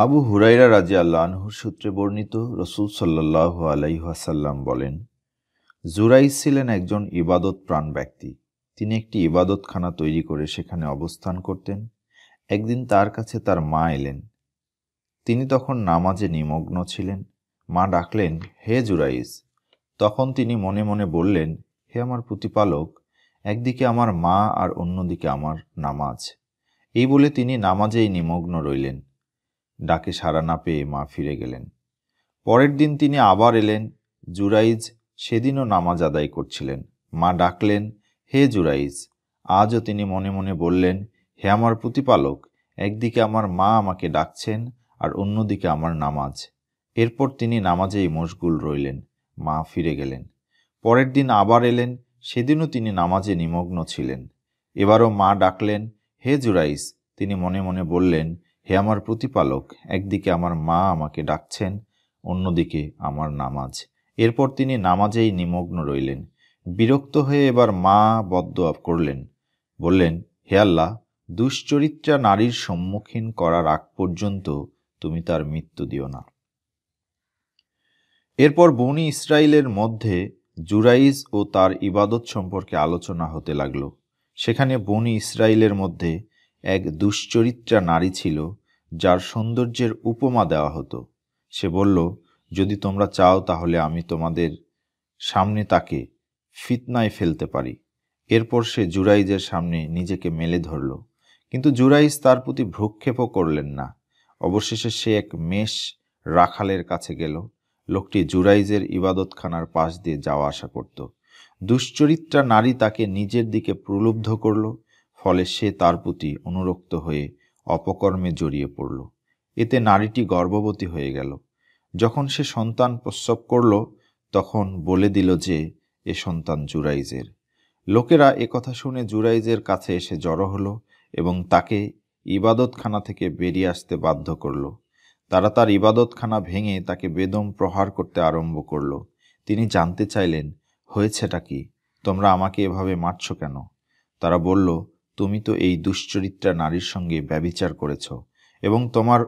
আবু হুরাইরা রাজি আল্লাহর সূত্রে বর্ণিত রসুল সাল্লাহ আলাইহাসাল্লাম বলেন জুরাইজ ছিলেন একজন ইবাদত প্রাণ ব্যক্তি তিনি একটি ইবাদতখানা তৈরি করে সেখানে অবস্থান করতেন একদিন তার কাছে তার মা এলেন তিনি তখন নামাজে নিমগ্ন ছিলেন মা ডাকলেন হে জুরাইজ তখন তিনি মনে মনে বললেন হে আমার প্রতিপালক একদিকে আমার মা আর অন্যদিকে আমার নামাজ এই বলে তিনি নামাজেই নিমগ্ন রইলেন ডাকে সাড়া না পেয়ে মা ফিরে গেলেন পরের দিন তিনি আবার এলেন জুরাইজ সেদিনও নামাজ আদায় করছিলেন মা ডাকলেন হে জুরাইজ আজও তিনি মনে মনে বললেন হে আমার প্রতিপালক একদিকে আমার মা আমাকে ডাকছেন আর অন্যদিকে আমার নামাজ এরপর তিনি নামাজেই মশগুল রইলেন মা ফিরে গেলেন পরের দিন আবার এলেন সেদিনও তিনি নামাজে নিমগ্ন ছিলেন এবারও মা ডাকলেন হে জুরাইস তিনি মনে মনে বললেন হে আমার প্রতিপালক একদিকে আমার মা আমাকে ডাকছেন অন্যদিকে আমার নামাজ এরপর তিনি নামাজেই নিমগ্ন রইলেন বিরক্ত হয়ে এবার মা বদদোয়া করলেন বললেন হে আল্লাহ দুশ্চরিত্রা নারীর সম্মুখীন করার আগ পর্যন্ত তুমি তার মৃত্যু দিও না এরপর বনি ইসরায়েলের মধ্যে জুরাইজ ও তার ইবাদত সম্পর্কে আলোচনা হতে লাগল সেখানে বনি ইসরায়েলের মধ্যে এক দুশ্চরিত্রা নারী ছিল যার সৌন্দর্যের উপমা দেওয়া হতো সে বলল যদি তোমরা চাও তাহলে আমি তোমাদের সামনে তাকে ফিতনায় ফেলতে পারি এরপর সে জুরাইজের সামনে নিজেকে মেলে ধরল কিন্তু জুরাইজ তার প্রতি ভ্রক্ষেপও করলেন না অবশেষে সে এক মেষ রাখালের কাছে গেল লোকটি জুরাইজের ইবাদতখানার পাশ দিয়ে যাওয়া আসা করত দুশ্চরিত্রা নারী তাকে নিজের দিকে প্রলুব্ধ করল ফলে সে তার প্রতি অনুরক্ত হয়ে অপকর্মে জড়িয়ে পড়ল এতে নারীটি গর্ভবতী হয়ে গেল যখন সে সন্তান প্রসব করল তখন বলে দিল যে এ সন্তান জুরাইজের লোকেরা কথা শুনে জুরাইজের কাছে এসে জড়ো হল এবং তাকে ইবাদতখানা থেকে বেরিয়ে আসতে বাধ্য করল তারা তার ইবাদতখানা ভেঙে তাকে বেদম প্রহার করতে আরম্ভ করল তিনি জানতে চাইলেন হয়েছেটা কি তোমরা আমাকে এভাবে মারছ কেন তারা বলল তুমি তো এই দুশ্চরিত্রা নারীর সঙ্গে ব্যবিচার করেছ এবং তোমার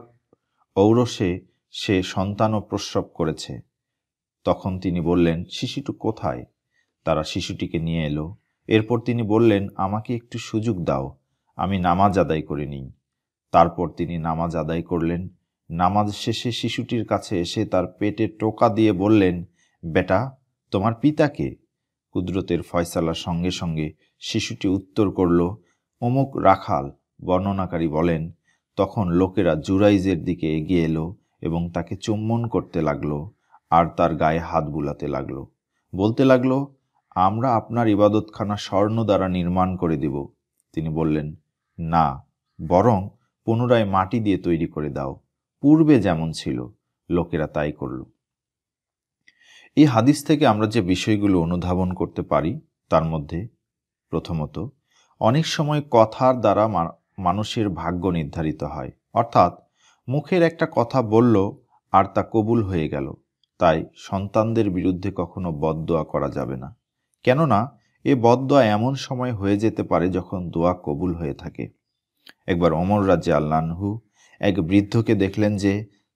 ঔরসে সে সন্তানও প্রসব করেছে তখন তিনি বললেন শিশুটি কোথায় তারা শিশুটিকে নিয়ে এলো এরপর তিনি বললেন আমাকে একটু সুযোগ দাও আমি নামাজ আদায় করে নিই তারপর তিনি নামাজ আদায় করলেন নামাজ শেষে শিশুটির কাছে এসে তার পেটে টোকা দিয়ে বললেন বেটা তোমার পিতাকে কুদরতের ফয়সালার সঙ্গে সঙ্গে শিশুটি উত্তর করল অমুক রাখাল বর্ণনাকারী বলেন তখন লোকেরা জুরাইজের দিকে এগিয়ে এলো এবং তাকে চুম্বন করতে লাগলো আর তার গায়ে হাত বুলাতে লাগলো বলতে লাগলো আমরা আপনার ইবাদতখানা স্বর্ণ দ্বারা নির্মাণ করে দেব তিনি বললেন না বরং পুনরায় মাটি দিয়ে তৈরি করে দাও পূর্বে যেমন ছিল লোকেরা তাই করল এই হাদিস থেকে আমরা যে বিষয়গুলো অনুধাবন করতে পারি তার মধ্যে প্রথমত অনেক সময় কথার দ্বারা মানুষের ভাগ্য নির্ধারিত হয় অর্থাৎ মুখের একটা কথা বলল আর তা কবুল হয়ে গেল তাই সন্তানদের বিরুদ্ধে কখনো বদদোয়া করা যাবে না কেননা এ বদদোয়া এমন সময় হয়ে যেতে পারে যখন দোয়া কবুল হয়ে থাকে একবার অমর রাজ্যে আল্লাহু এক বৃদ্ধকে দেখলেন যে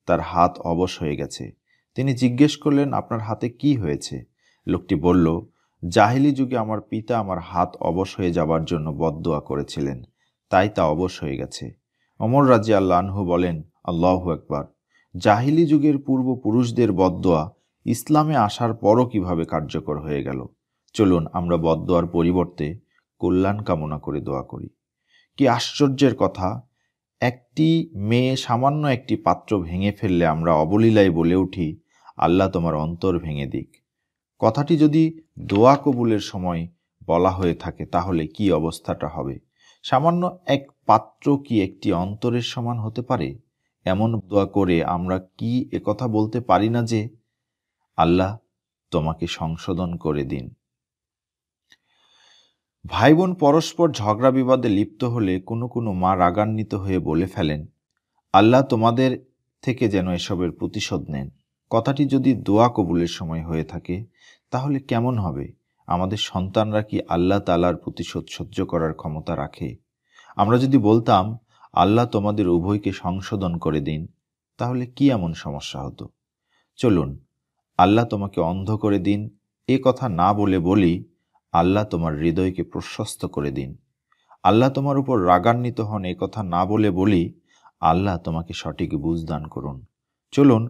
তার হাত অবশ হয়ে গেছে তিনি জিজ্ঞেস করলেন আপনার হাতে কি হয়েছে লোকটি বলল জাহিলি যুগে আমার পিতা আমার হাত অবশ হয়ে যাবার জন্য বদদোয়া করেছিলেন তাই তা অবশ হয়ে গেছে অমর রাজি আল্লাহু বলেন আল্লাহ একবার জাহিলি যুগের পূর্বপুরুষদের বদদোয়া ইসলামে আসার পরও কিভাবে কার্যকর হয়ে গেল চলুন আমরা বদদোয়ার পরিবর্তে কল্যাণ কামনা করে দোয়া করি কি আশ্চর্যের কথা একটি মেয়ে সামান্য একটি পাত্র ভেঙে ফেললে আমরা অবলীলায় বলে উঠি আল্লাহ তোমার অন্তর ভেঙে দিক কথাটি যদি দোয়া কবুলের সময় বলা হয়ে থাকে তাহলে কি অবস্থাটা হবে সামান্য এক পাত্র কি একটি অন্তরের সমান হতে পারে এমন দোয়া করে আমরা কি একথা বলতে পারি না যে আল্লাহ তোমাকে সংশোধন করে দিন ভাই বোন পরস্পর ঝগড়া বিবাদে লিপ্ত হলে কোনো কোনো মা রাগান্বিত হয়ে বলে ফেলেন আল্লাহ তোমাদের থেকে যেন এসবের প্রতিশোধ নেন কথাটি যদি দোয়া কবুলের সময় হয়ে থাকে তাহলে কেমন হবে আমাদের সন্তানরা কি আল্লাহ তালার প্রতিশোধ সহ্য করার ক্ষমতা রাখে আমরা যদি বলতাম আল্লাহ তোমাদের উভয়কে সংশোধন করে দিন তাহলে কি এমন সমস্যা হতো চলুন আল্লাহ তোমাকে অন্ধ করে দিন এ কথা না বলে বলি আল্লাহ তোমার হৃদয়কে প্রশস্ত করে দিন আল্লাহ তোমার উপর রাগান্বিত হন এ কথা না বলে বলি আল্লাহ তোমাকে সঠিক বুঝদান করুন চলুন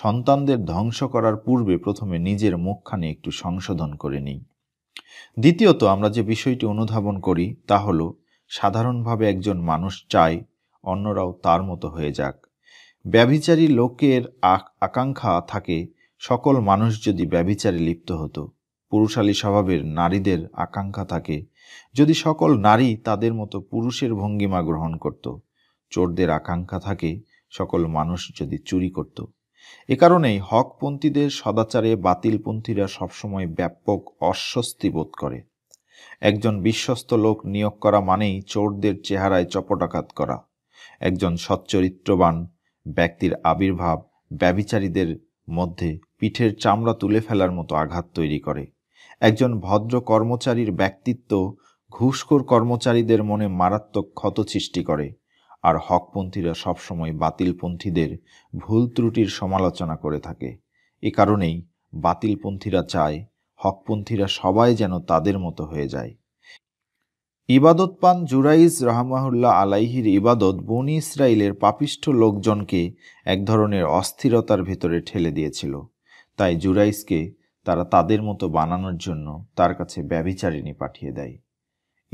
সন্তানদের ধ্বংস করার পূর্বে প্রথমে নিজের মুখখানে একটু সংশোধন করে নিই দ্বিতীয়ত আমরা যে বিষয়টি অনুধাবন করি তা হল সাধারণভাবে একজন মানুষ চায় অন্যরাও তার মতো হয়ে যাক ব্যভিচারী লোকের আকাঙ্ক্ষা থাকে সকল মানুষ যদি ব্যভিচারে লিপ্ত হতো পুরুষালী স্বভাবের নারীদের আকাঙ্ক্ষা থাকে যদি সকল নারী তাদের মতো পুরুষের ভঙ্গিমা গ্রহণ করত চোরদের আকাঙ্ক্ষা থাকে সকল মানুষ যদি চুরি করত এ কারণেই হকপন্থীদের সদাচারে বাতিলপন্থীরা সবসময় ব্যাপক অস্বস্তি বোধ করে একজন বিশ্বস্ত লোক নিয়োগ করা মানেই চোরদের চেহারায় চপটাঘাত করা একজন সচ্চরিত্রবান ব্যক্তির আবির্ভাব ব্যবিচারীদের মধ্যে পিঠের চামড়া তুলে ফেলার মতো আঘাত তৈরি করে একজন ভদ্র কর্মচারীর ব্যক্তিত্ব ঘুষখোর কর্মচারীদের মনে মারাত্মক ক্ষত সৃষ্টি করে আর হকপন্থীরা সবসময় বাতিলপন্থীদের ভুল ত্রুটির সমালোচনা করে থাকে এ কারণেই বাতিলপন্থীরা চায় হকপন্থীরা সবাই যেন তাদের মতো হয়ে যায় ইবাদত পান জুরাইজ রহমাহুল্লাহ আলাইহির ইবাদত বনি ইসরায়েলের পাপিষ্ঠ লোকজনকে এক ধরনের অস্থিরতার ভেতরে ঠেলে দিয়েছিল তাই জুরাইজকে তারা তাদের মতো বানানোর জন্য তার কাছে ব্যভিচারিণী পাঠিয়ে দেয়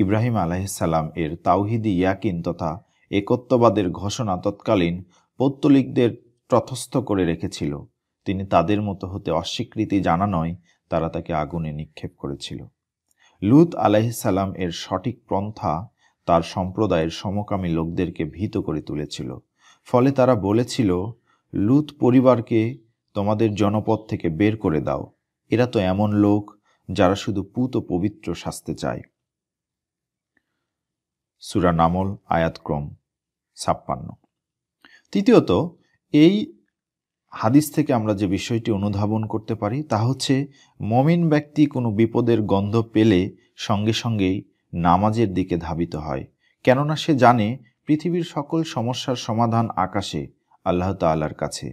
ইব্রাহিম আলাহিসাল্লাম এর তাওহিদি ইয়াকিন তথা একত্ববাদের ঘোষণা তৎকালীন পৌত্তলিকদের তথস্থ করে রেখেছিল তিনি তাদের মতো হতে অস্বীকৃতি জানা নয় তারা তাকে আগুনে নিক্ষেপ করেছিল লুত আলাইসাল্লাম এর সঠিক পন্থা তার সম্প্রদায়ের সমকামী লোকদেরকে ভীত করে তুলেছিল ফলে তারা বলেছিল লুত পরিবারকে তোমাদের জনপদ থেকে বের করে দাও এরা তো এমন লোক যারা শুধু পুত পবিত্র শাস্তে চায় সুরা নামল আয়াতক্রম ছাপ্পান্ন তৃতীয়ত এই হাদিস থেকে আমরা যে বিষয়টি অনুধাবন করতে পারি তা হচ্ছে মমিন ব্যক্তি কোনো বিপদের গন্ধ পেলে সঙ্গে সঙ্গেই নামাজের দিকে ধাবিত হয় কেননা সে জানে পৃথিবীর সকল সমস্যার সমাধান আকাশে আল্লাহ তাল্লার কাছে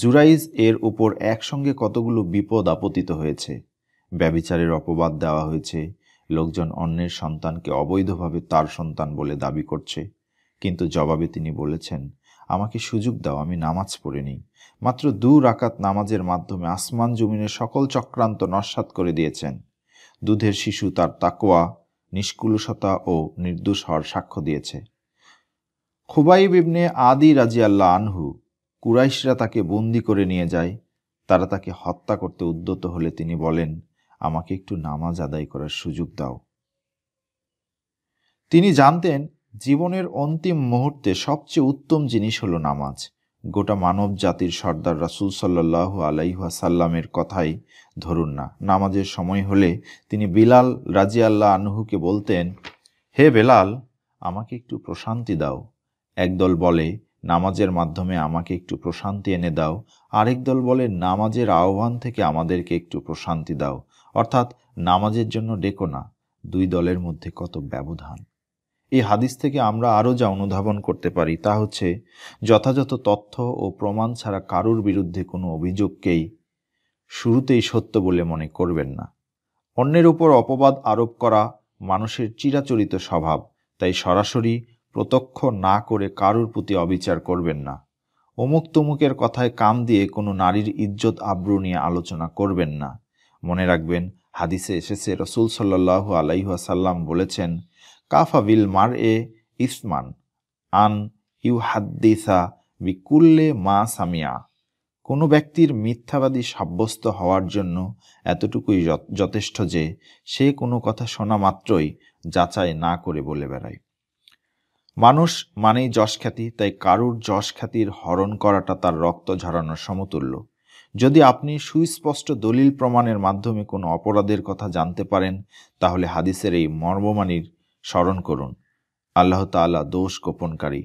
জুরাইজ এর উপর একসঙ্গে কতগুলো বিপদ আপতিত হয়েছে ব্যবিচারের অপবাদ দেওয়া হয়েছে লোকজন অন্যের সন্তানকে অবৈধভাবে তার সন্তান বলে দাবি করছে কিন্তু জবাবে তিনি বলেছেন আমাকে সুযোগ দাও আমি নামাজ পড়ে নিই মাত্র দু রাকাত নামাজের মাধ্যমে আসমান জমিনের সকল চক্রান্ত নস্বাত করে দিয়েছেন দুধের শিশু তার তাকোয়া নিষ্কুলসতা ও নির্দোষ হওয়ার সাক্ষ্য দিয়েছে খুবাই বিবনে আদি রাজিয়াল্লাহ আনহু কুরাইশরা তাকে বন্দি করে নিয়ে যায় তারা তাকে হত্যা করতে উদ্যত হলে তিনি বলেন আমাকে একটু নামাজ আদায় করার সুযোগ দাও তিনি জানতেন জীবনের অন্তিম মুহূর্তে সবচেয়ে উত্তম জিনিস হলো নামাজ গোটা মানব জাতির সর্দার রাসুল সাল্লাহ আলাইহাসাল্লামের কথাই ধরুন না নামাজের সময় হলে তিনি বিলাল রাজি আল্লাহ আনহুকে বলতেন হে বেলাল আমাকে একটু প্রশান্তি দাও একদল বলে নামাজের মাধ্যমে আমাকে একটু প্রশান্তি এনে দাও আরেক দল বলে নামাজের আহ্বান থেকে আমাদেরকে একটু প্রশান্তি দাও অর্থাৎ নামাজের জন্য ডেকো না দুই দলের মধ্যে কত ব্যবধান এই হাদিস থেকে আমরা আরও যা অনুধাবন করতে পারি তা হচ্ছে যথাযথ তথ্য ও প্রমাণ ছাড়া কারুর বিরুদ্ধে কোনো অভিযোগকেই শুরুতেই সত্য বলে মনে করবেন না অন্যের উপর অপবাদ আরোপ করা মানুষের চিরাচরিত স্বভাব তাই সরাসরি প্রত্যক্ষ না করে কারুর প্রতি অবিচার করবেন না অমুক তমুকের কথায় কাম দিয়ে কোনো নারীর ইজ্জত আব্রু নিয়ে আলোচনা করবেন না মনে রাখবেন হাদিসে এসেছে রসুল সাল্লাহ আলাইহাসাল্লাম বলেছেন কাফা বিল মার এ ইসমান আন ইউ হাদ্দিসা বিকুল্লে মা সামিয়া কোনো ব্যক্তির মিথ্যাবাদী সাব্যস্ত হওয়ার জন্য এতটুকুই যথেষ্ট যে সে কোনো কথা শোনা মাত্রই যাচাই না করে বলে বেড়ায় মানুষ মানেই যশখ্যাতি তাই কারুর যশ খ্যাতির হরণ করাটা তার রক্ত ঝরানোর সমতুল্য যদি আপনি সুস্পষ্ট দলিল প্রমাণের মাধ্যমে কোনো অপরাধের কথা জানতে পারেন তাহলে হাদিসের এই মর্মমানির স্মরণ করুন আল্লাহ তাল্লাহ দোষ গোপনকারী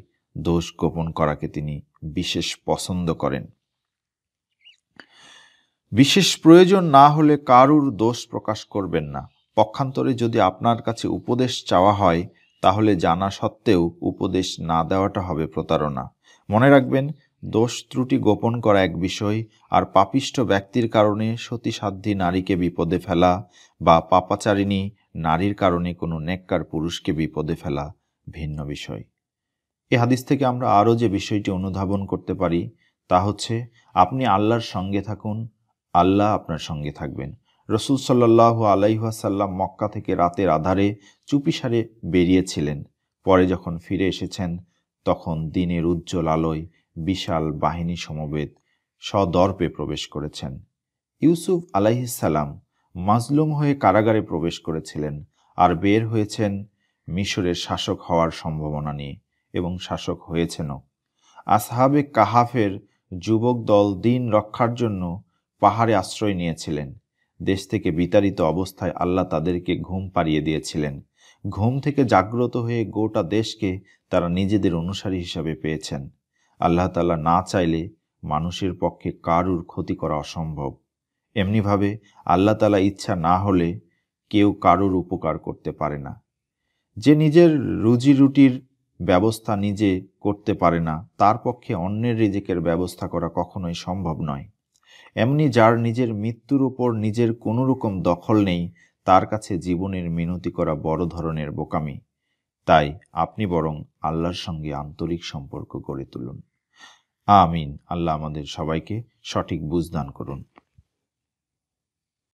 দোষ গোপন করাকে তিনি বিশেষ পছন্দ করেন বিশেষ প্রয়োজন না হলে কারুর দোষ প্রকাশ করবেন না পক্ষান্তরে যদি আপনার কাছে উপদেশ চাওয়া হয় তাহলে জানা সত্ত্বেও উপদেশ না দেওয়াটা হবে প্রতারণা মনে রাখবেন দোষ ত্রুটি গোপন করা এক বিষয় আর পাপিষ্ট ব্যক্তির কারণে সতীসাধ্যী নারীকে বিপদে ফেলা বা পাপাচারিণী নারীর কারণে কোনো নেককার পুরুষকে বিপদে ফেলা ভিন্ন বিষয় এ হাদিস থেকে আমরা আরও যে বিষয়টি অনুধাবন করতে পারি তা হচ্ছে আপনি আল্লাহর সঙ্গে থাকুন আল্লাহ আপনার সঙ্গে থাকবেন রসুল সাল্লাহ আলাইহাসাল্লাম মক্কা থেকে রাতের আধারে চুপিসারে বেরিয়েছিলেন পরে যখন ফিরে এসেছেন তখন দিনের উজ্জ্বল আলোয় বিশাল বাহিনী সমবেত সদর্পে প্রবেশ করেছেন ইউসুফ আলাইহিসাল্লাম মাজলুম হয়ে কারাগারে প্রবেশ করেছিলেন আর বের হয়েছেন মিশরের শাসক হওয়ার সম্ভাবনা নিয়ে এবং শাসক হয়েছেনও আসহাবে কাহাফের যুবক দল দিন রক্ষার জন্য পাহাড়ে আশ্রয় নিয়েছিলেন দেশ থেকে বিতাড়িত অবস্থায় আল্লাহ তাদেরকে ঘুম পাড়িয়ে দিয়েছিলেন ঘুম থেকে জাগ্রত হয়ে গোটা দেশকে তারা নিজেদের অনুসারী হিসাবে পেয়েছেন আল্লাহ তালা না চাইলে মানুষের পক্ষে কারুর ক্ষতি করা অসম্ভব এমনিভাবে আল্লাহ তালা ইচ্ছা না হলে কেউ কারোর উপকার করতে পারে না যে নিজের রুজি রুটির ব্যবস্থা নিজে করতে পারে না তার পক্ষে অন্যের রিজিকের ব্যবস্থা করা কখনোই সম্ভব নয় এমনি যার নিজের মৃত্যুর উপর নিজের কোনো রকম দখল নেই তার কাছে জীবনের মিনতি করা বড় ধরনের বোকামি তাই আপনি বরং আল্লাহর সঙ্গে আন্তরিক সম্পর্ক গড়ে তুলুন আমিন আল্লাহ আমাদের সবাইকে সঠিক বুঝদান করুন